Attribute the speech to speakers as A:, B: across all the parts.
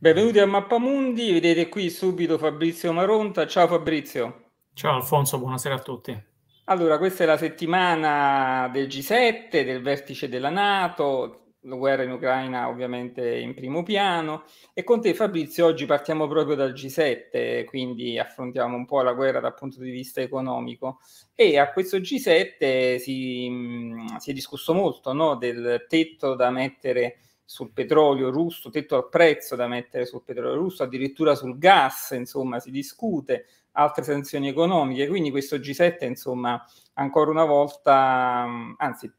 A: Benvenuti a Mappamundi, vedete qui subito Fabrizio Maronta. Ciao Fabrizio.
B: Ciao Alfonso, buonasera a tutti.
A: Allora, questa è la settimana del G7, del vertice della Nato, la guerra in Ucraina ovviamente in primo piano e con te Fabrizio oggi partiamo proprio dal G7, quindi affrontiamo un po' la guerra dal punto di vista economico e a questo G7 si, si è discusso molto no? del tetto da mettere sul petrolio russo, tetto al prezzo da mettere sul petrolio russo, addirittura sul gas, insomma, si discute, altre sanzioni economiche, quindi questo G7, insomma, ancora una volta, anzi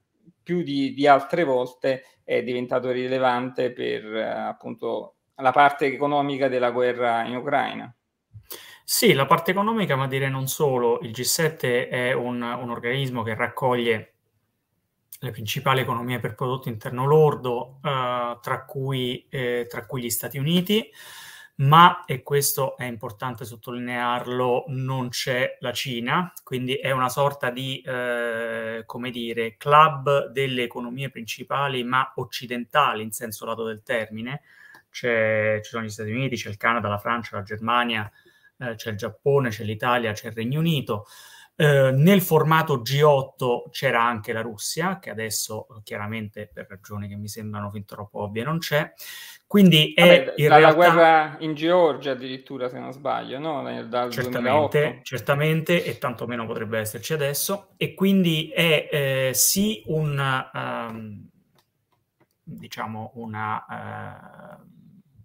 A: più di, di altre volte, è diventato rilevante per eh, appunto la parte economica della guerra in Ucraina.
B: Sì, la parte economica, ma direi non solo. Il G7 è un, un organismo che raccoglie le principali economie per prodotto interno lordo, eh, tra, cui, eh, tra, cui, gli Stati Uniti, ma, e questo è importante sottolinearlo, non c'è la Cina, quindi è una sorta di, eh, come dire, club delle economie principali, ma occidentali in senso lato del termine. C'è, ci sono gli Stati Uniti, c'è il Canada, la Francia, la Germania, eh, c'è il Giappone, c'è l'Italia, c'è il Regno Unito. Eh, nel formato G8 c'era anche la Russia, che adesso eh, chiaramente per ragioni che mi sembrano fin troppo ovvie non c'è. Quindi è Vabbè, in dalla realtà... guerra
A: in Georgia addirittura, se non sbaglio, no? Dal certamente, 2008.
B: certamente, e tantomeno potrebbe esserci adesso. E quindi è eh, sì un, um, diciamo una, uh,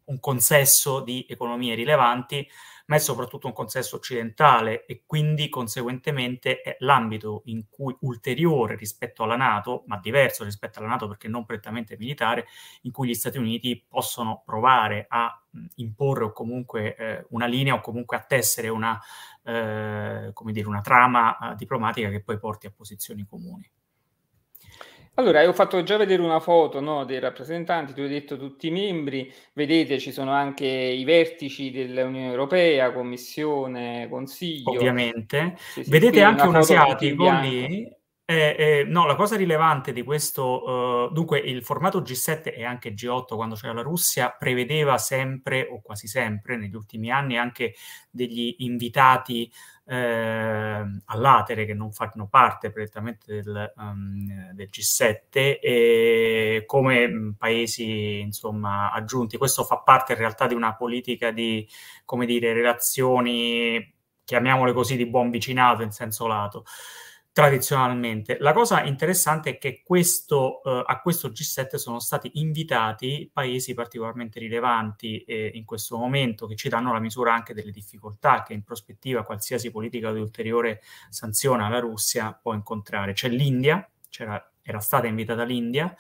B: un consesso di economie rilevanti, ma è soprattutto un consesso occidentale e quindi conseguentemente è l'ambito in cui ulteriore rispetto alla Nato, ma diverso rispetto alla Nato perché non prettamente militare, in cui gli Stati Uniti possono provare a imporre o comunque eh, una linea o comunque a tessere una, eh, come dire, una trama eh, diplomatica che poi porti a posizioni comuni.
A: Allora, io ho fatto già vedere una foto no, dei rappresentanti, tu hai detto tutti i membri, vedete ci sono anche i vertici dell'Unione Europea, Commissione, Consiglio. Ovviamente. Sì, sì, vedete anche un asiatico lì, eh, eh, no, la cosa
B: rilevante di questo, eh, dunque il formato G7 e anche G8 quando c'era la Russia prevedeva sempre o quasi sempre negli ultimi anni anche degli invitati eh, all'atere che non fanno parte prettamente del, um, del G7 come mm, paesi insomma aggiunti. Questo fa parte in realtà di una politica di, come dire, relazioni, chiamiamole così, di buon vicinato in senso lato tradizionalmente. La cosa interessante è che questo, eh, a questo G7 sono stati invitati paesi particolarmente rilevanti eh, in questo momento, che ci danno la misura anche delle difficoltà che in prospettiva qualsiasi politica di ulteriore sanzione alla Russia può incontrare. C'è l'India, c'era era stata invitata l'India,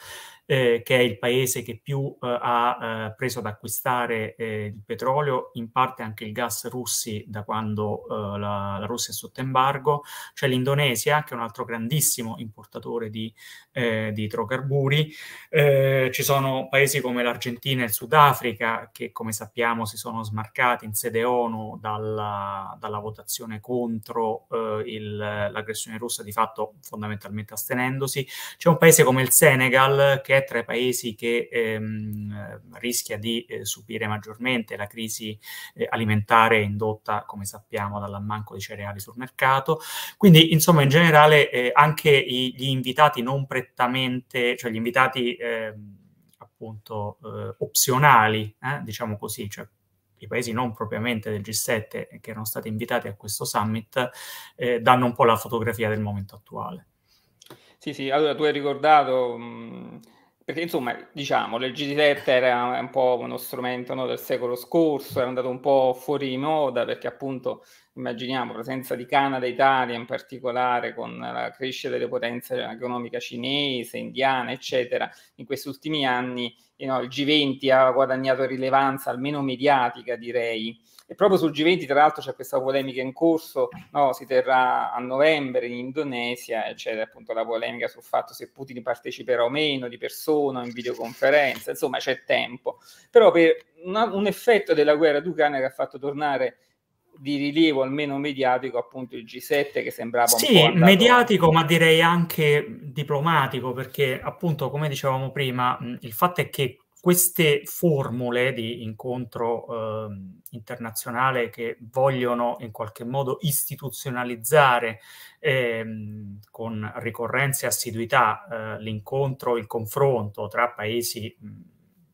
B: eh, che è il paese che più eh, ha eh, preso ad acquistare eh, il petrolio, in parte anche il gas russi da quando eh, la, la, Russia è sotto embargo, c'è l'Indonesia che è un altro grandissimo importatore di, eh, di idrocarburi, ci sono paesi come l'Argentina e il Sudafrica che come sappiamo si sono smarcati in sede ONU dalla, dalla votazione contro l'aggressione russa, di fatto fondamentalmente astenendosi, c'è un paese come il Senegal che è tra i paesi che ehm, rischia di eh, subire maggiormente la crisi eh, alimentare indotta, come sappiamo, dall'ammanco di cereali sul mercato. Quindi, insomma, in generale eh, anche i, gli invitati non prettamente, cioè gli invitati ehm, appunto eh, opzionali, eh, diciamo così, cioè i paesi non propriamente del G7 eh, che erano stati invitati a questo summit eh, danno un po' la fotografia del momento
A: attuale. Sì, sì, allora tu hai ricordato mh, perché insomma, diciamo, il G7 era un po' uno strumento no, del secolo scorso, era andato un po' fuori di moda perché appunto immaginiamo la presenza di Canada e Italia in particolare con la crescita delle potenze economiche cinese, indiana, eccetera, in questi ultimi anni you eh, know, il G20 ha guadagnato rilevanza almeno mediatica direi. E proprio sul G20, tra l'altro, c'è questa polemica in corso, no? si terrà a novembre in Indonesia, e c'è appunto la polemica sul fatto se Putin parteciperà o meno di persona in videoconferenza, insomma c'è tempo. Però per una, un effetto della guerra d'Ucraina che ha fatto tornare di rilievo almeno mediatico appunto il G7 che sembrava un sì, andato... mediatico
B: ma direi anche diplomatico perché appunto come dicevamo prima il fatto è che queste formule di incontro eh, internazionale che vogliono in qualche modo istituzionalizzare eh, con ricorrenza e assiduità eh, l'incontro, il confronto tra paesi mh,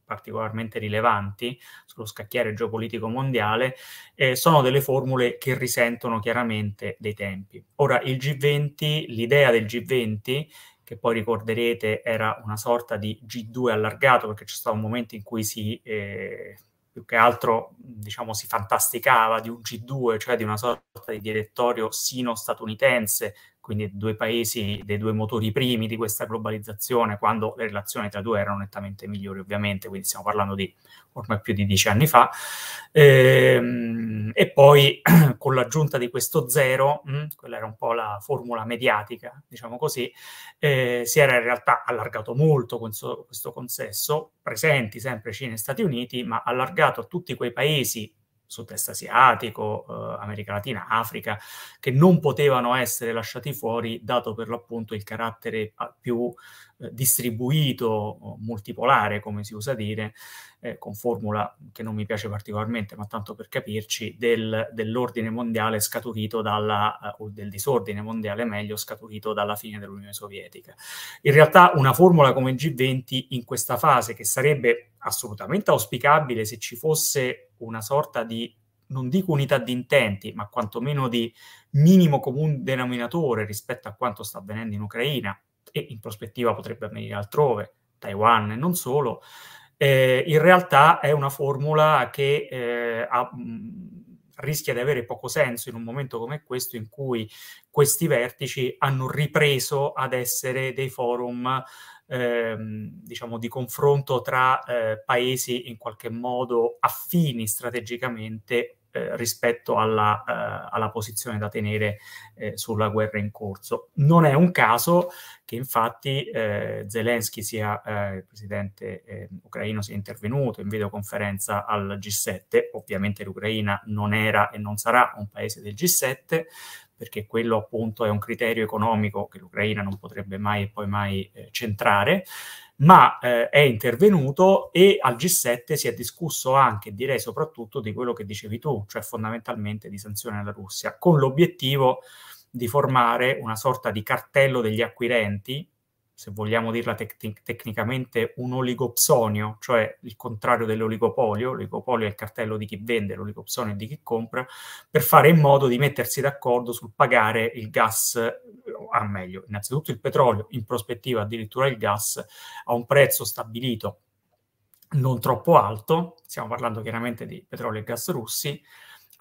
B: particolarmente rilevanti sullo scacchiere geopolitico mondiale, eh, sono delle formule che risentono chiaramente dei tempi. Ora, il G20, l'idea del G20 che poi ricorderete era una sorta di G2 allargato, perché c'è stato un momento in cui si, eh, più che altro, diciamo, si fantasticava di un G2, cioè di una sorta di direttorio sino-statunitense quindi due paesi dei due motori primi di questa globalizzazione, quando le relazioni tra due erano nettamente migliori ovviamente, quindi stiamo parlando di ormai più di dieci anni fa, ehm, e poi con l'aggiunta di questo zero, hm, quella era un po' la formula mediatica, diciamo così, eh, si era in realtà allargato molto questo, questo consesso, presenti sempre Cina e Stati Uniti, ma allargato a tutti quei paesi sud-est asiatico, eh, America Latina, Africa, che non potevano essere lasciati fuori dato per l'appunto il carattere ah, più eh, distribuito, multipolare come si usa dire, eh, con formula che non mi piace particolarmente, ma tanto per capirci, del, dell'ordine mondiale scaturito dalla, eh, o del disordine mondiale meglio scaturito dalla fine dell'Unione Sovietica. In realtà una formula come il G20 in questa fase, che sarebbe assolutamente auspicabile se ci fosse una sorta di, non dico unità di intenti, ma quantomeno di minimo comune denominatore rispetto a quanto sta avvenendo in Ucraina e in prospettiva potrebbe avvenire altrove, Taiwan e non solo, eh, in realtà è una formula che eh, ha, mh, rischia di avere poco senso in un momento come questo in cui questi vertici hanno ripreso ad essere dei forum ehm, diciamo, di confronto tra eh, paesi in qualche modo affini strategicamente eh, rispetto alla, eh, alla, posizione da tenere eh, sulla guerra in corso. Non è un caso che infatti eh, Zelensky sia eh, il presidente eh, ucraino sia intervenuto in videoconferenza al G7, ovviamente l'Ucraina non era e non sarà un paese del G7, perché quello appunto è un criterio economico che l'Ucraina non potrebbe mai e poi mai eh, centrare, ma eh, è intervenuto e al G7 si è discusso anche, direi soprattutto, di quello che dicevi tu, cioè fondamentalmente di sanzioni alla Russia, con l'obiettivo di formare una sorta di cartello degli acquirenti se vogliamo dirla tec tecnicamente, un oligopsonio, cioè il contrario dell'oligopolio, l'oligopolio è il cartello di chi vende, l'oligopsonio è di chi compra, per fare in modo di mettersi d'accordo sul pagare il gas, ah meglio, innanzitutto il petrolio, in prospettiva addirittura il gas, a un prezzo stabilito non troppo alto, stiamo parlando chiaramente di petrolio e gas russi,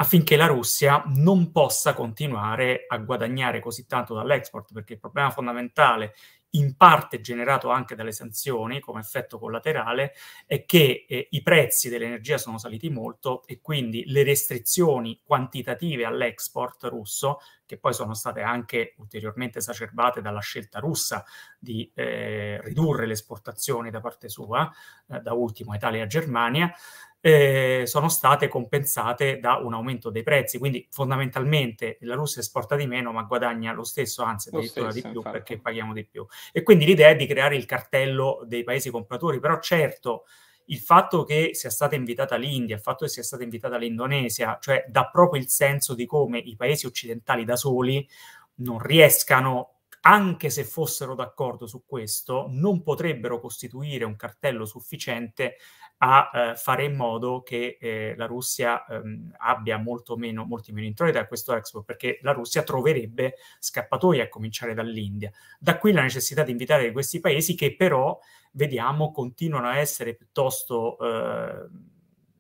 B: affinché la Russia non possa continuare a guadagnare così tanto dall'export, perché il problema fondamentale in parte generato anche dalle sanzioni come effetto collaterale è che eh, i prezzi dell'energia sono saliti molto e quindi le restrizioni quantitative all'export russo, che poi sono state anche ulteriormente esacerbate dalla scelta russa di eh, ridurre le esportazioni da parte sua, eh, da ultimo Italia e Germania, eh, sono state compensate da un aumento dei prezzi. Quindi fondamentalmente la Russia esporta di meno, ma guadagna lo stesso, anzi addirittura stesso, di più infatti. perché paghiamo di più. E quindi l'idea è di creare il cartello dei paesi compratori, però certo il fatto che sia stata invitata l'India, il fatto che sia stata invitata l'Indonesia, cioè dà proprio il senso di come i paesi occidentali da soli non riescano anche se fossero d'accordo su questo, non potrebbero costituire un cartello sufficiente a eh, fare in modo che eh, la Russia ehm, abbia molto meno, molti meno introiti da questo export, perché la Russia troverebbe scappatoie a cominciare dall'India. Da qui la necessità di invitare questi paesi che però, vediamo, continuano a essere piuttosto... Eh,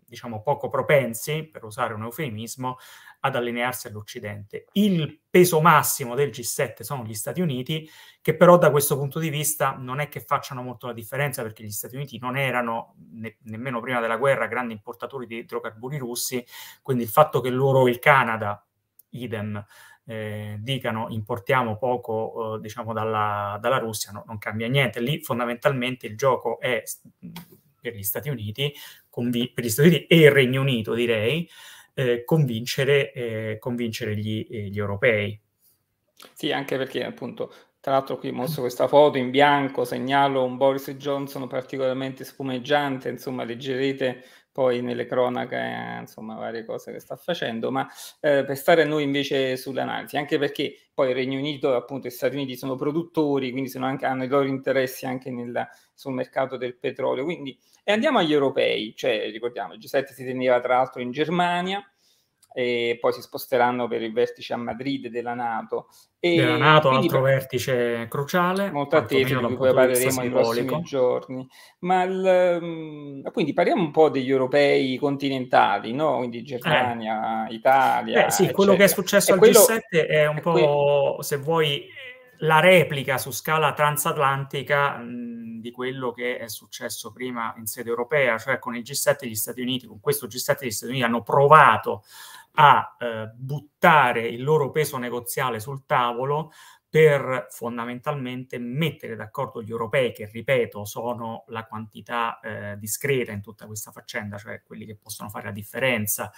B: diciamo, poco propensi, per usare un eufemismo, ad allinearsi all'Occidente. Il peso massimo del G7 sono gli Stati Uniti, che però da questo punto di vista non è che facciano molto la differenza, perché gli Stati Uniti non erano, ne- nemmeno prima della guerra, grandi importatori di idrocarburi russi, quindi il fatto che loro, il Canada, idem, eh, dicano importiamo poco eh, diciamo dalla, dalla Russia no, non cambia niente lì fondamentalmente il gioco è per gli Stati Uniti, convi- per gli Stati Uniti e il Regno Unito direi, eh, convincere, eh, convincere gli, eh, gli, europei.
A: Sì, anche perché appunto, tra l'altro qui mostro questa foto in bianco, segnalo un Boris Johnson particolarmente spumeggiante, insomma leggerete poi nelle cronache, insomma, varie cose che sta facendo, ma eh, per stare a noi invece sull'analisi, anche perché poi il Regno Unito, appunto, e gli Stati Uniti sono produttori, quindi sono anche, hanno i loro interessi anche nella, sul mercato del petrolio. Quindi, e andiamo agli europei, cioè, ricordiamo, il G7 si teneva tra l'altro in Germania, e poi si sposteranno per il vertice a Madrid della Nato. E della Nato, quindi, altro vertice cruciale. Molto atteso, di cui parleremo nei prossimi giorni. Ma il, ehm, quindi parliamo un po' degli europei continentali, no? quindi eh. Germania, eh. Italia. Beh, sì, eccetera. quello che è successo e al quello,
B: G7 è un po', que- se vuoi, la replica su scala transatlantica di quello che è successo prima in sede europea, cioè con il G7 gli Stati Uniti, con questo G7 gli Stati Uniti hanno provato a eh, buttare il loro peso negoziale sul tavolo per fondamentalmente mettere d'accordo gli europei, che ripeto sono la quantità eh, discreta in tutta questa faccenda, cioè quelli che possono fare la differenza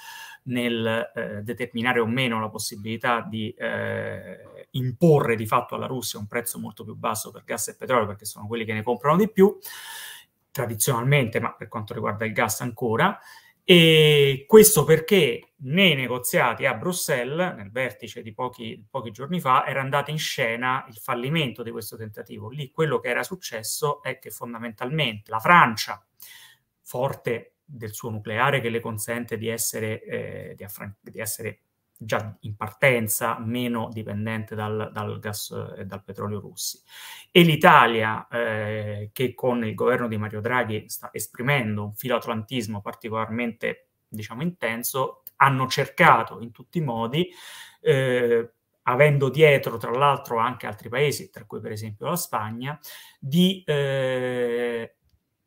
B: nel eh, determinare o meno la possibilità di eh, imporre di fatto alla Russia un prezzo molto più basso per gas e petrolio perché sono quelli che ne comprano di più, tradizionalmente, ma per quanto riguarda il gas ancora. E questo perché nei negoziati a Bruxelles, nel vertice di pochi, pochi, giorni fa, era andato in scena il fallimento di questo tentativo. Lì quello che era successo è che fondamentalmente la Francia, forte del suo nucleare che le consente di essere, eh, di affran- di essere già in partenza meno dipendente dal, dal gas eh, e dal petrolio russi. E l'Italia, eh, che con il governo di Mario Draghi sta esprimendo un filatlantismo particolarmente diciamo, intenso, hanno cercato in tutti i modi eh, avendo dietro tra l'altro anche altri paesi, tra cui per esempio la Spagna, di eh,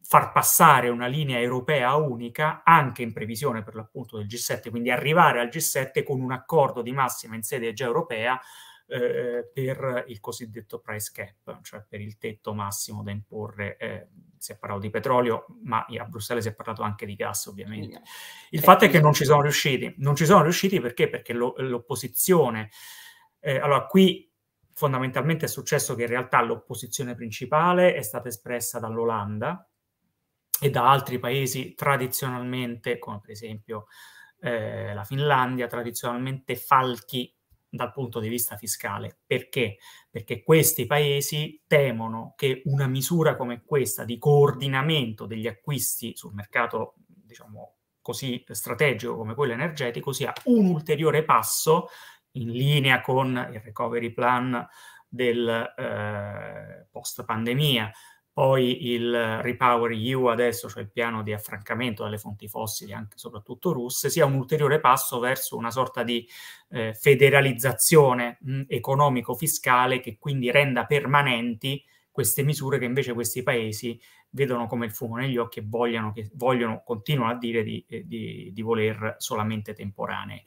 B: far passare una linea europea unica anche in previsione per l'appunto del G7, quindi arrivare al G7 con un accordo di massima in sede già europea eh, per il cosiddetto price cap, cioè per il tetto massimo da imporre. Eh, si è parlato di petrolio, ma a Bruxelles si è parlato anche di gas, ovviamente. Il fatto è eh, che non ci sono riusciti. Non ci sono riusciti perché? Perché l'opposizione... Eh, allora, qui fondamentalmente è successo che in realtà l'opposizione principale è stata espressa dall'Olanda, e da altri paesi tradizionalmente, come per esempio eh, la Finlandia, tradizionalmente falchi dal punto di vista fiscale. Perché? Perché questi paesi temono che una misura come questa di coordinamento degli acquisti sul mercato, diciamo così, strategico come quello energetico sia un ulteriore passo in linea con il recovery plan del eh, post pandemia poi il Repower EU adesso, cioè il piano di affrancamento dalle fonti fossili, anche soprattutto russe, sia un ulteriore passo verso una sorta di eh, federalizzazione mm, economico-fiscale che quindi renda permanenti queste misure che invece questi paesi vedono come il fumo negli occhi e vogliono, che vogliono continuano a dire di, eh, di, di voler solamente temporanee.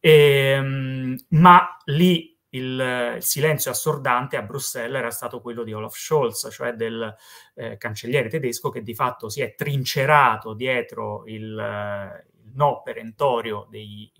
B: Ehm, ma lì il, il, silenzio assordante a Bruxelles era stato quello di Olaf Scholz, cioè del eh, cancelliere tedesco che di fatto si è trincerato dietro il, eh, il no perentorio dei,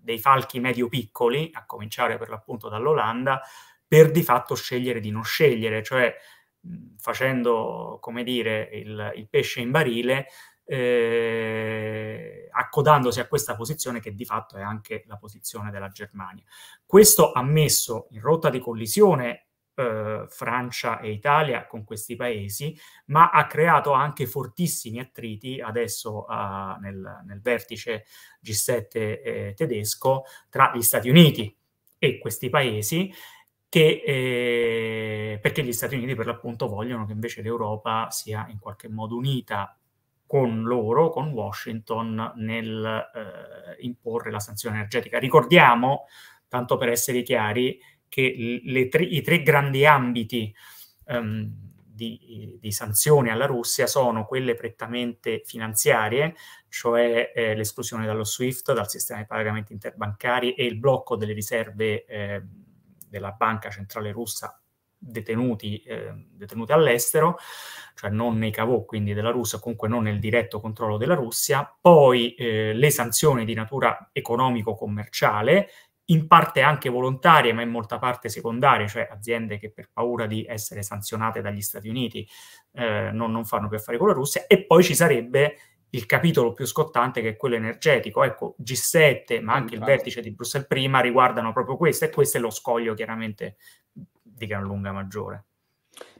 B: dei falchi medio-piccoli, a cominciare per l'appunto dall'Olanda, per di fatto scegliere di non scegliere, cioè mh, facendo, come dire, il, il pesce in barile, eh, accodandosi a questa posizione che di fatto è anche la posizione della Germania. Questo ha messo in rotta di collisione eh, Francia e Italia con questi paesi, ma ha creato anche fortissimi attriti adesso eh, nel, nel, vertice G7 eh, tedesco tra gli Stati Uniti e questi paesi. Che, eh, perché gli Stati Uniti per l'appunto vogliono che invece l'Europa sia in qualche modo unita con loro, con Washington, nel eh, imporre la sanzione energetica. Ricordiamo, tanto per essere chiari, che tre, i tre grandi ambiti um, di, di, sanzioni alla Russia sono quelle prettamente finanziarie, cioè eh, l'esclusione dallo SWIFT, dal sistema di pagamenti interbancari e il blocco delle riserve eh, della Banca Centrale Russa detenuti, eh, detenuti all'estero, cioè non nei cavò quindi della Russia, comunque non nel diretto controllo della Russia, poi eh, le sanzioni di natura economico-commerciale, in parte anche volontarie, ma in molta parte secondarie, cioè aziende che per paura di essere sanzionate dagli Stati Uniti eh, non, non fanno più affari con la Russia, e poi ci sarebbe il capitolo più scottante che è quello energetico. Ecco, G7, ma anche il vertice di Bruxelles prima, riguardano proprio questo, e questo è lo scoglio chiaramente di gran lunga maggiore.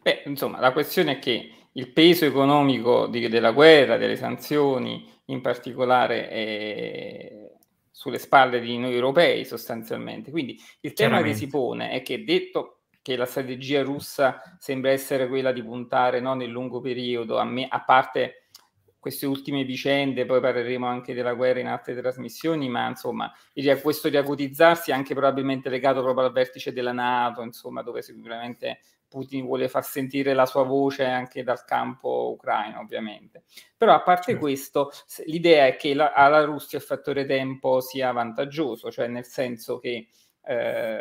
A: Beh, insomma, la questione è che il peso economico di, della guerra, delle sanzioni, in particolare, è sulle spalle di noi europei sostanzialmente. Quindi il tema che si pone è che detto che la strategia russa sembra essere quella di puntare no, nel lungo periodo, a, me, a parte queste ultime vicende, poi parleremo anche della guerra in altre trasmissioni, ma insomma questo riacutizzarsi è anche probabilmente legato proprio al vertice della Nato, insomma, dove sicuramente Putin vuole far sentire la sua voce anche dal campo ucraino, ovviamente. Però a parte certo. questo, l'idea è che la, alla Russia il fattore tempo sia vantaggioso, cioè nel senso che eh,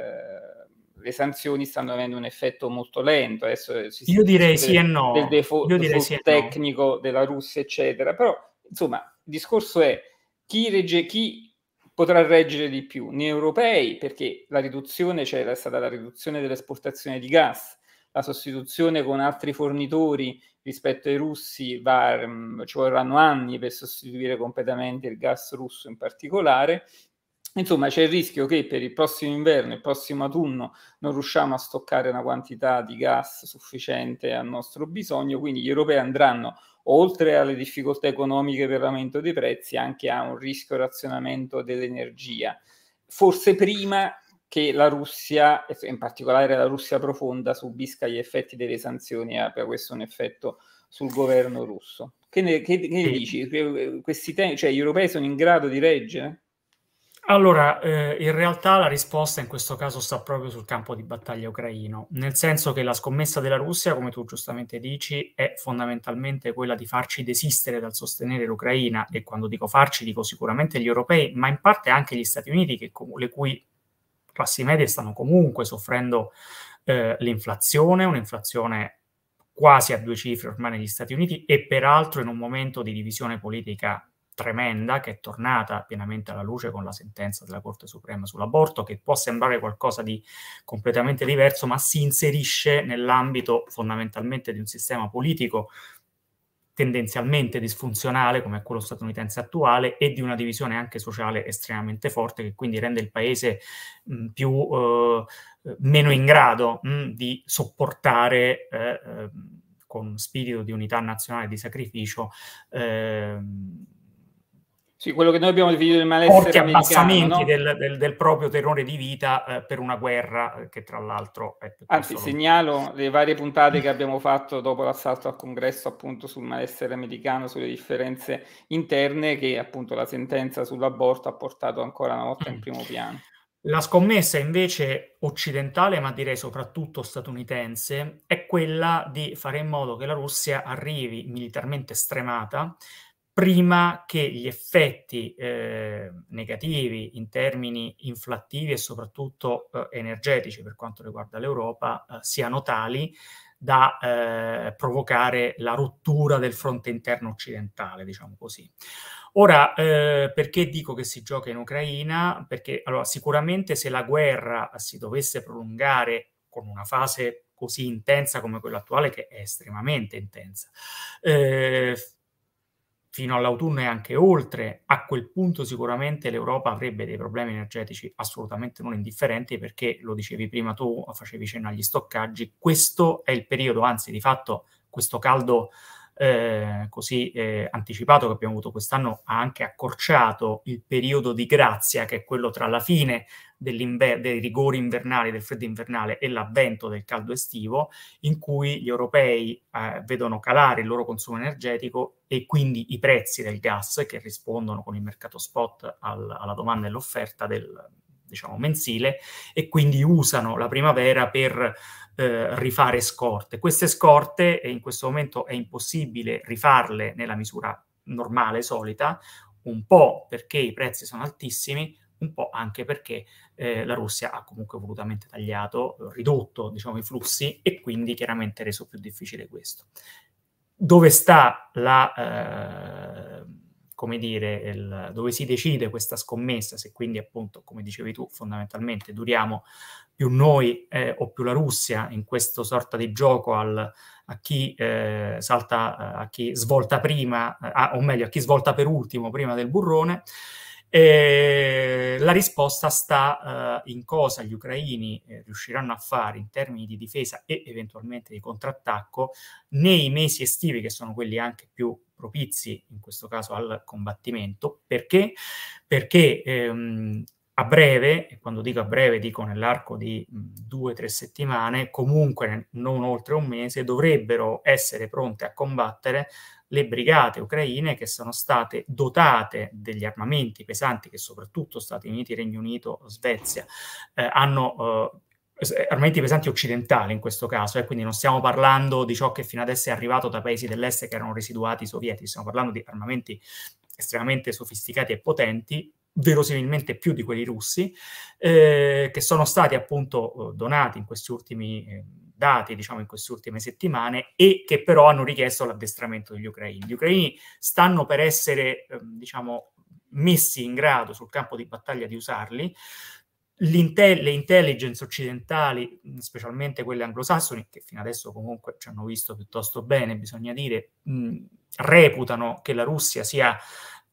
A: le sanzioni stanno avendo un effetto molto lento. Adesso si Io direi sì e no. Del default, default sì tecnico no. della Russia, eccetera. Però, insomma, il discorso è chi, regge, chi potrà reggere di più? Gli europei, perché la riduzione, c'è cioè, stata la riduzione dell'esportazione di gas, la sostituzione con altri fornitori rispetto ai russi, va, mm, ci vorranno anni per sostituire completamente il gas russo in particolare, Insomma, c'è il rischio che per il prossimo inverno, il prossimo autunno, non riusciamo a stoccare una quantità di gas sufficiente al nostro bisogno, quindi gli europei andranno, oltre alle difficoltà economiche per l'aumento dei prezzi, anche a un rischio razionamento dell'energia. Forse prima che la Russia, in particolare la Russia profonda, subisca gli effetti delle sanzioni e eh, abbia questo un effetto sul governo russo. Che ne, che, che ne dici? Questi temi, cioè, gli europei sono in grado di reggere?
B: Allora, eh, in realtà la risposta in questo caso sta proprio sul campo di battaglia ucraino, nel senso che la scommessa della Russia, come tu giustamente dici, è fondamentalmente quella di farci desistere dal sostenere l'Ucraina e quando dico farci dico sicuramente gli europei, ma in parte anche gli Stati Uniti, che, le cui classi medie stanno comunque soffrendo eh, l'inflazione, un'inflazione quasi a due cifre ormai negli Stati Uniti e peraltro in un momento di divisione politica tremenda che è tornata pienamente alla luce con la sentenza della Corte Suprema sull'aborto, che può sembrare qualcosa di completamente diverso, ma si inserisce nell'ambito fondamentalmente di un sistema politico tendenzialmente disfunzionale come quello statunitense attuale e di una divisione anche sociale estremamente forte che quindi rende il paese mh, più, eh, meno in grado mh, di sopportare eh, eh con spirito di unità nazionale e di sacrificio ehm,
A: sì, quello che noi abbiamo definito il malessere forti abbassamenti no?
B: del, del, del, proprio terrore di vita eh, per una guerra eh, che tra l'altro è Anzi, solo...
A: segnalo le varie puntate che abbiamo fatto dopo l'assalto al congresso appunto sul malessere americano, sulle differenze interne che appunto la sentenza sull'aborto ha portato ancora una volta in mm. primo piano.
B: La scommessa invece occidentale, ma direi soprattutto statunitense, è quella di fare in modo che la Russia arrivi militarmente stremata prima che gli effetti eh, negativi in termini inflattivi e soprattutto eh, energetici per quanto riguarda l'Europa eh, siano tali da eh, provocare la rottura del fronte interno occidentale, diciamo così. Ora, eh, perché dico che si gioca in Ucraina? Perché allora, sicuramente se la guerra si dovesse prolungare con una fase così intensa come quella attuale, che è estremamente intensa, eh, fino all'autunno e anche oltre, a quel punto sicuramente l'Europa avrebbe dei problemi energetici assolutamente non indifferenti perché, lo dicevi prima tu, facevi cenno agli stoccaggi, questo è il periodo, anzi di fatto questo caldo eh, così eh, anticipato che abbiamo avuto quest'anno ha anche accorciato il periodo di grazia che è quello tra la fine dei rigori invernali, del freddo invernale e l'avvento del caldo estivo, in cui gli europei eh, vedono calare il loro consumo energetico e quindi i prezzi del gas che rispondono con il mercato spot al, alla domanda e all'offerta del, diciamo, mensile e quindi usano la primavera per eh, rifare scorte. Queste scorte in questo momento è impossibile rifarle nella misura normale, solita, un po' perché i prezzi sono altissimi, un po' anche perché eh, la Russia ha comunque volutamente tagliato, eh, ridotto diciamo, i flussi e quindi chiaramente reso più difficile questo. Dove sta la... Eh, come dire, il, dove si decide questa scommessa, se quindi appunto, come dicevi tu, fondamentalmente duriamo più noi eh, o più la Russia in questa sorta di gioco al, a chi eh, salta, a chi svolta prima, eh, a, o meglio, a chi svolta per ultimo prima del burrone, e la risposta sta uh, in cosa gli ucraini eh, riusciranno a fare in termini di difesa e eventualmente di contrattacco nei mesi estivi, che sono quelli anche più propizi in questo caso al combattimento. Perché? Perché ehm, a breve, e quando dico a breve dico nell'arco di mh, mm, due o tre settimane, comunque non oltre un mese, dovrebbero essere pronte a combattere le brigate ucraine che sono state dotate degli armamenti pesanti che soprattutto Stati Uniti, Regno Unito, Svezia eh, hanno eh, armamenti pesanti occidentali in questo caso, e eh, quindi non stiamo parlando di ciò che fino adesso è arrivato da paesi dell'est che erano residuati sovietici, stiamo parlando di armamenti estremamente sofisticati e potenti, verosimilmente più di quelli russi, eh, che sono stati appunto eh, donati in questi ultimi eh, dati diciamo, in queste ultime settimane e che però hanno richiesto l'addestramento degli ucraini. Gli ucraini stanno per essere ehm, diciamo, messi in grado sul campo di battaglia di usarli. L'intell- le intelligence occidentali, specialmente quelle anglosassoni, che fino adesso comunque ci hanno visto piuttosto bene, bisogna dire, mh, reputano che la Russia sia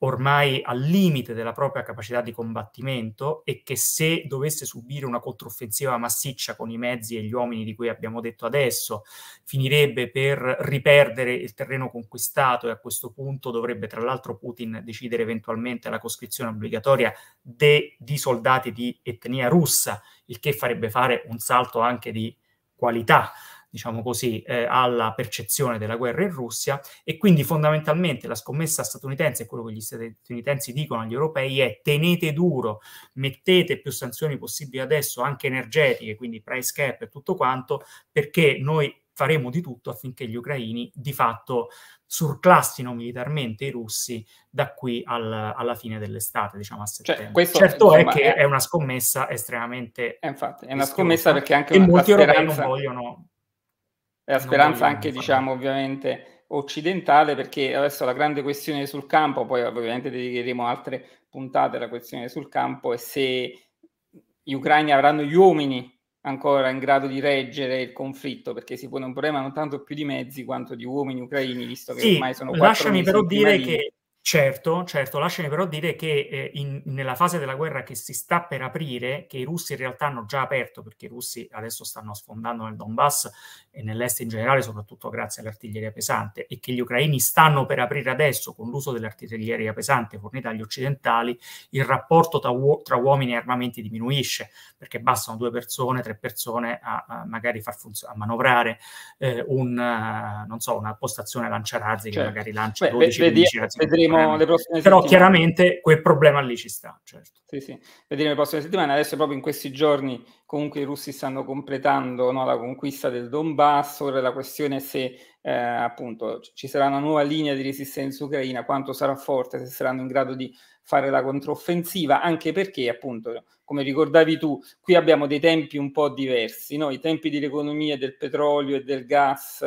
B: ormai al limite della propria capacità di combattimento e che se dovesse subire una controffensiva massiccia con i mezzi e gli uomini di cui abbiamo detto adesso, finirebbe per riperdere il terreno conquistato e a questo punto dovrebbe tra l'altro Putin decidere eventualmente la coscrizione obbligatoria de, di soldati di etnia russa, il che farebbe fare un salto anche di qualità diciamo così, eh, alla percezione della guerra in Russia e quindi fondamentalmente la scommessa statunitense, quello che gli statunitensi dicono agli europei è tenete duro, mettete più sanzioni possibili adesso, anche energetiche, quindi price cap e tutto quanto, perché noi faremo di tutto affinché gli ucraini di fatto surclassino militarmente i russi da qui al, alla fine dell'estate, diciamo a cioè, settembre. Cioè, questo, certo insomma, è che è, è, una scommessa estremamente... È eh, infatti, è una scommessa perché anche... E molti europei non vogliono
A: è la speranza anche, farlo. diciamo, ovviamente occidentale, perché adesso la grande questione sul campo, poi ovviamente dedicheremo altre puntate alla questione sul campo, e se gli ucraini avranno gli uomini ancora in grado di reggere il conflitto, perché si pone un problema non tanto più di mezzi quanto di uomini ucraini, visto che sì, ormai sono quattro Lasciami però dire che
B: Certo, certo, lasciami però dire che eh, in, nella fase della guerra che si sta per aprire, che i russi in realtà hanno già aperto, perché i russi adesso stanno sfondando nel Donbass e nell'est in generale, soprattutto grazie all'artiglieria pesante, e che gli ucraini stanno per aprire adesso con l'uso dell'artiglieria pesante fornita agli occidentali, il rapporto tra, uo tra, uomini e armamenti diminuisce, perché bastano due persone, tre persone a, a magari far funzionare, a manovrare eh, un, uh, so, una
A: postazione lanciarazzi cioè, che certo. magari lancia 12-15 razzi. Vedremo prossimo, le prossime Però settimane. chiaramente quel problema lì ci sta, certo. Sì, sì, vedremo le prossime settimane. Adesso proprio in questi giorni comunque i russi stanno completando no, la conquista del Donbass, ora la questione è se eh, appunto ci sarà una nuova linea di resistenza ucraina, quanto sarà forte, se saranno in grado di fare la controffensiva, anche perché appunto, come ricordavi tu, qui abbiamo dei tempi un po' diversi, no? i tempi dell'economia, del petrolio e del gas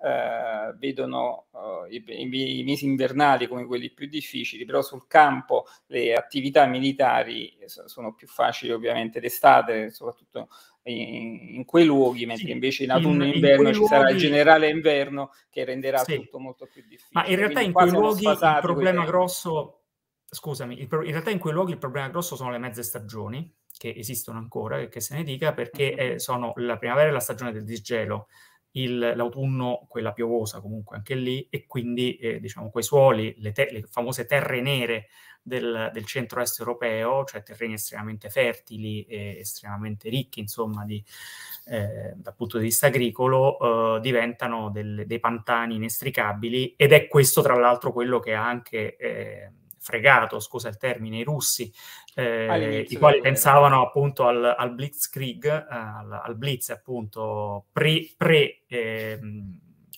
A: eh, vedono eh, i, i, mesi invernali come quelli più difficili, però sul campo le attività militari eh, sono più facili ovviamente d'estate, soprattutto in, in quei luoghi, mentre sì, invece in autunno e in, inverno in ci luoghi... sarà il generale inverno che renderà sì. tutto molto più difficile. Ma in realtà Quindi in quei luoghi il problema quei...
B: grosso scusami, in realtà in quei luoghi il problema grosso sono le mezze stagioni che esistono ancora, che se ne dica, perché mhm. eh, sono la primavera e la stagione del disgelo il, l'autunno, quella piovosa comunque anche lì, e quindi eh, diciamo quei suoli, le, te- le famose terre nere del, del, centro-est europeo, cioè terreni estremamente fertili e estremamente ricchi, insomma, di, eh, dal punto di vista agricolo, eh, diventano del, dei pantani inestricabili ed è questo, tra l'altro, quello che ha anche eh, fregato, scusa il termine, i russi, eh, i quali pensavano appunto al, al Blitzkrieg, eh, al, al, Blitz appunto pre... pre eh,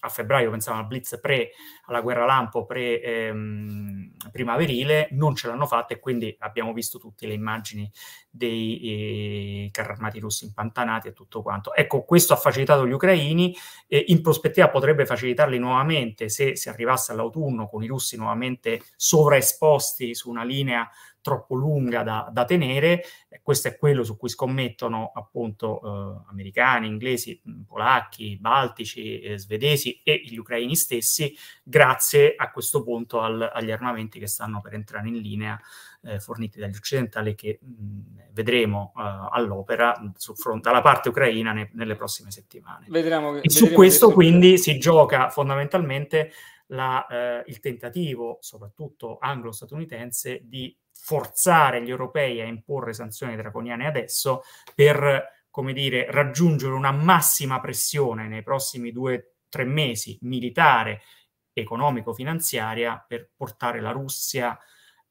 B: a febbraio pensavano al blitz pre alla guerra lampo pre ehm, primaverile, non ce l'hanno fatta e quindi abbiamo visto tutte le immagini dei eh, carri armati russi impantanati e tutto quanto. Ecco, questo ha facilitato gli ucraini e in prospettiva potrebbe facilitarli nuovamente se si arrivasse all'autunno con i russi nuovamente sovraesposti su una linea troppo lunga da, da tenere, eh, questo è quello su cui scommettono appunto eh, americani, inglesi, mm, polacchi, baltici, eh, svedesi e gli ucraini stessi, grazie a questo punto al, agli armamenti che stanno per entrare in linea eh, forniti dagli occidentali che mh, mm, vedremo eh, all'opera mm, dalla parte ucraina ne, nelle prossime settimane. Vedremo, e su questo quindi vedremo. si gioca fondamentalmente la, eh, il tentativo, soprattutto anglo-statunitense, di forzare gli europei a imporre sanzioni draconiane adesso per, come dire, raggiungere una massima pressione nei prossimi due o tre mesi militare, economico-finanziaria per portare la Russia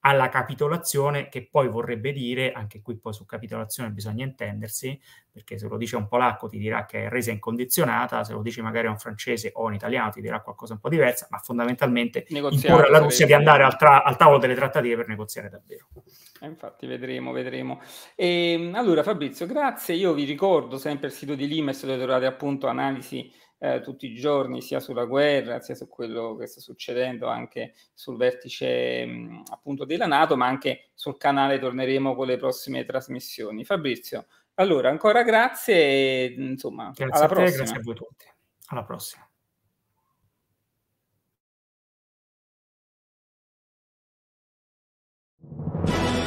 B: alla capitolazione che poi vorrebbe dire, anche qui poi su capitolazione bisogna intendersi, perché se lo dice un polacco ti dirà che è resa incondizionata, se lo dice magari un francese o un italiano ti dirà qualcosa un po' diversa, ma fondamentalmente imporre alla Russia di andare al, tra- al, tavolo delle trattative per negoziare davvero.
A: Eh, infatti vedremo, vedremo. E, ehm, allora Fabrizio, grazie, io vi ricordo sempre il sito di Limes dove trovate appunto analisi eh, tutti i giorni, sia sulla guerra, sia su quello che sta succedendo anche sul vertice mh, mm, appunto della Nato, ma anche sul canale torneremo con le prossime trasmissioni. Fabrizio, allora ancora grazie e insomma, grazie alla a te, prossima. Grazie a voi tutti. Alla prossima. you